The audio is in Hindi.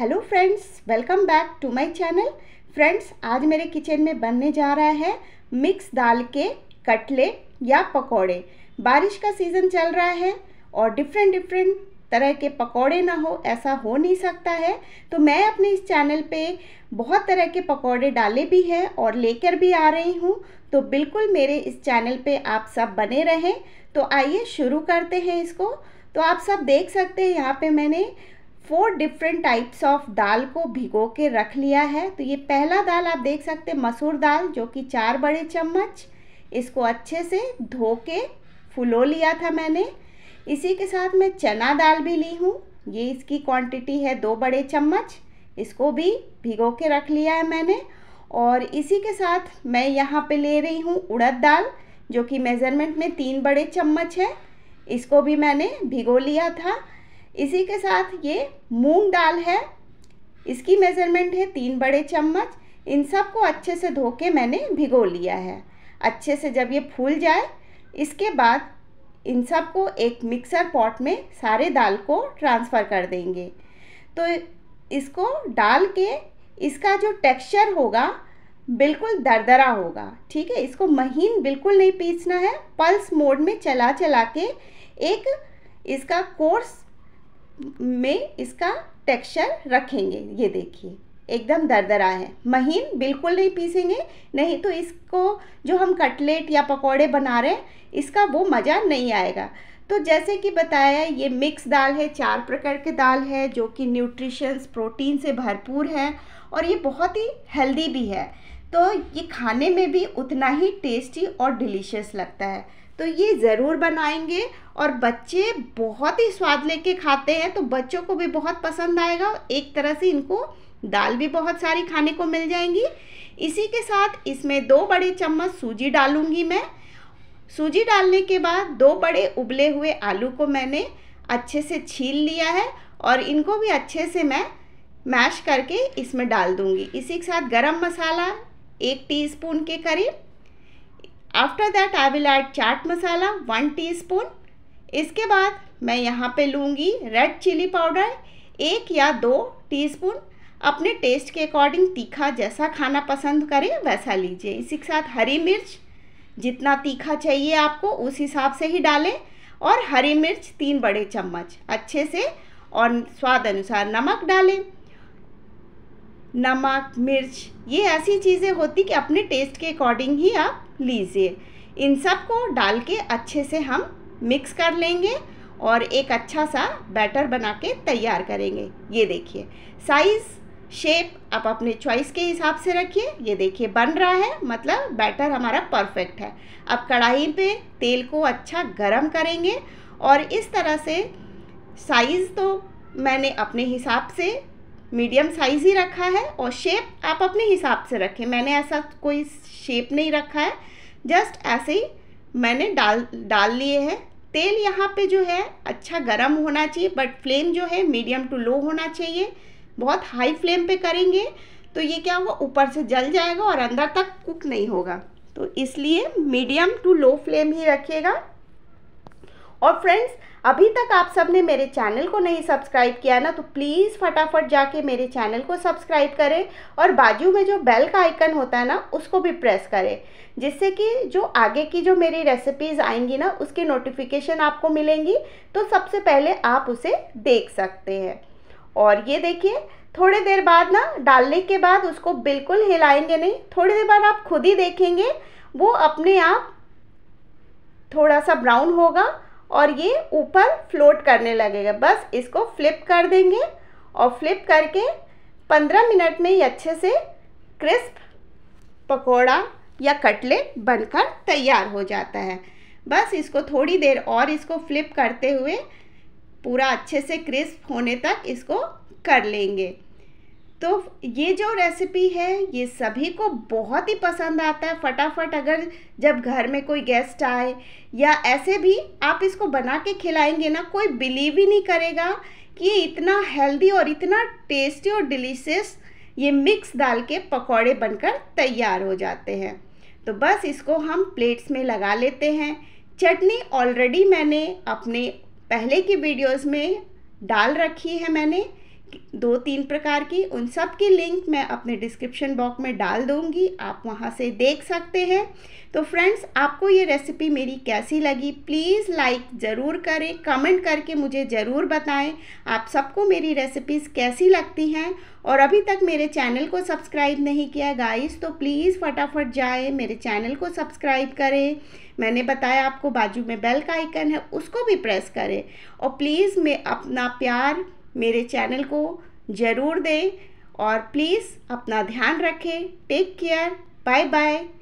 hello friends welcome back to my channel friends आज मेरे किचन में बनने जा रहा है मिक्स दाल के कटले या पकोड़े बारिश का सीज़न चल रहा है और डिफरेंट डिफरेंट तरह के पकोड़े ना हो ऐसा हो नहीं सकता है तो मैं अपने इस चैनल पे बहुत तरह के पकोड़े डाले भी हैं और लेकर भी आ रही हूँ तो बिल्कुल मेरे इस चैनल पे आप सब बने रहें तो आइए शुरू करते हैं इसको तो आप सब देख सकते हैं यहाँ पे मैंने फोर डिफरेंट टाइप्स ऑफ दाल को भिगो के रख लिया है तो ये पहला दाल आप देख सकते हैं मसूर दाल जो कि चार बड़े चम्मच इसको अच्छे से धो के फुलो लिया था मैंने इसी के साथ मैं चना दाल भी ली हूँ ये इसकी क्वांटिटी है दो बड़े चम्मच इसको भी भिगो के रख लिया है मैंने और इसी के साथ मैं यहाँ पे ले रही हूँ उड़द दाल जो कि मेज़रमेंट में तीन बड़े चम्मच है इसको भी मैंने भिगो लिया था इसी के साथ ये मूंग दाल है इसकी मेज़रमेंट है तीन बड़े चम्मच इन सब को अच्छे से धो के मैंने भिगो लिया है अच्छे से जब ये फूल जाए इसके बाद इन सब को एक मिक्सर पॉट में सारे दाल को ट्रांसफ़र कर देंगे तो इसको डाल के इसका जो टेक्सचर होगा बिल्कुल दरदरा होगा ठीक है इसको महीन बिल्कुल नहीं पीसना है पल्स मोड में चला चला के एक इसका कोर्स में इसका टेक्सचर रखेंगे ये देखिए एकदम दरदरा है महीन बिल्कुल नहीं पीसेंगे नहीं तो इसको जो हम कटलेट या पकोड़े बना रहे हैं इसका वो मज़ा नहीं आएगा तो जैसे कि बताया ये मिक्स दाल है चार प्रकार के दाल है जो कि न्यूट्रिशंस प्रोटीन से भरपूर है और ये बहुत ही हेल्दी भी है तो ये खाने में भी उतना ही टेस्टी और डिलीशियस लगता है तो ये ज़रूर बनाएंगे और बच्चे बहुत ही स्वाद लेके खाते हैं तो बच्चों को भी बहुत पसंद आएगा एक तरह से इनको दाल भी बहुत सारी खाने को मिल जाएंगी इसी के साथ इसमें दो बड़े चम्मच सूजी डालूंगी मैं सूजी डालने के बाद दो बड़े उबले हुए आलू को मैंने अच्छे से छील लिया है और इनको भी अच्छे से मैं मैश करके इसमें डाल दूंगी इसी के साथ गरम मसाला एक टीस्पून के करीब after that I will add chaat masala one teaspoon इसके बाद मैं यहाँ पे लूँगी रेड चिली पाउडर एक या दो टीस्पून अपने टेस्ट के अकॉर्डिंग तीखा जैसा खाना पसंद करें वैसा लीजिए इसी के साथ हरी मिर्च जितना तीखा चाहिए आपको उस हिसाब से ही डालें और हरी मिर्च तीन बड़े चम्मच अच्छे से और स्वाद अनुसार नमक डालें नमक मिर्च ये ऐसी चीज़ें होती कि अपने टेस्ट के अकॉर्डिंग ही आप लीजिए इन सब को डाल के अच्छे से हम मिक्स कर लेंगे और एक अच्छा सा बैटर बना के तैयार करेंगे ये देखिए साइज़ शेप आप अपने चॉइस के हिसाब से रखिए ये देखिए बन रहा है मतलब बैटर हमारा परफेक्ट है अब कढ़ाई पे तेल को अच्छा गरम करेंगे और इस तरह से साइज़ तो मैंने अपने हिसाब से मीडियम साइज़ ही रखा है और शेप आप अपने हिसाब से रखें मैंने ऐसा कोई शेप नहीं रखा है जस्ट ऐसे ही मैंने डाल डाल लिए हैं तेल यहाँ पे जो है अच्छा गर्म होना चाहिए बट फ्लेम जो है मीडियम टू लो होना चाहिए बहुत हाई फ्लेम पे करेंगे तो ये क्या होगा ऊपर से जल जाएगा और अंदर तक कुक नहीं होगा तो इसलिए मीडियम टू लो फ्लेम ही रखिएगा और फ्रेंड्स अभी तक आप सब ने मेरे चैनल को नहीं सब्सक्राइब किया ना तो प्लीज़ फटाफट जाके मेरे चैनल को सब्सक्राइब करें और बाजू में जो बेल का आइकन होता है ना उसको भी प्रेस करें जिससे कि जो आगे की जो मेरी रेसिपीज़ आएंगी ना उसकी नोटिफिकेशन आपको मिलेंगी तो सबसे पहले आप उसे देख सकते हैं और ये देखिए थोड़ी देर बाद ना डालने के बाद उसको बिल्कुल हिलाएंगे नहीं थोड़ी देर बाद आप खुद ही देखेंगे वो अपने आप थोड़ा सा ब्राउन होगा और ये ऊपर फ्लोट करने लगेगा बस इसको फ्लिप कर देंगे और फ्लिप करके पंद्रह मिनट में ये अच्छे से क्रिस्प पकोड़ा या कटलेट बनकर तैयार हो जाता है बस इसको थोड़ी देर और इसको फ्लिप करते हुए पूरा अच्छे से क्रिस्प होने तक इसको कर लेंगे तो ये जो रेसिपी है ये सभी को बहुत ही पसंद आता है फटाफट अगर जब घर में कोई गेस्ट आए या ऐसे भी आप इसको बना के खिलाएंगे ना कोई बिलीव ही नहीं करेगा कि ये इतना हेल्दी और इतना टेस्टी और डिलीशियस ये मिक्स दाल के पकौड़े बनकर तैयार हो जाते हैं तो बस इसको हम प्लेट्स में लगा लेते हैं चटनी ऑलरेडी मैंने अपने पहले की वीडियोस में डाल रखी है मैंने दो तीन प्रकार की उन सब की लिंक मैं अपने डिस्क्रिप्शन बॉक्स में डाल दूँगी आप वहाँ से देख सकते हैं तो फ्रेंड्स आपको ये रेसिपी मेरी कैसी लगी प्लीज़ लाइक ज़रूर करें कमेंट करके मुझे ज़रूर बताएं आप सबको मेरी रेसिपीज़ कैसी लगती हैं और अभी तक मेरे चैनल को सब्सक्राइब नहीं किया गाइस तो प्लीज़ फटाफट जाए मेरे चैनल को सब्सक्राइब करें मैंने बताया आपको बाजू में बेल का आइकन है उसको भी प्रेस करें और प्लीज़ मैं अपना प्यार मेरे चैनल को ज़रूर दें और प्लीज़ अपना ध्यान रखें टेक केयर बाय बाय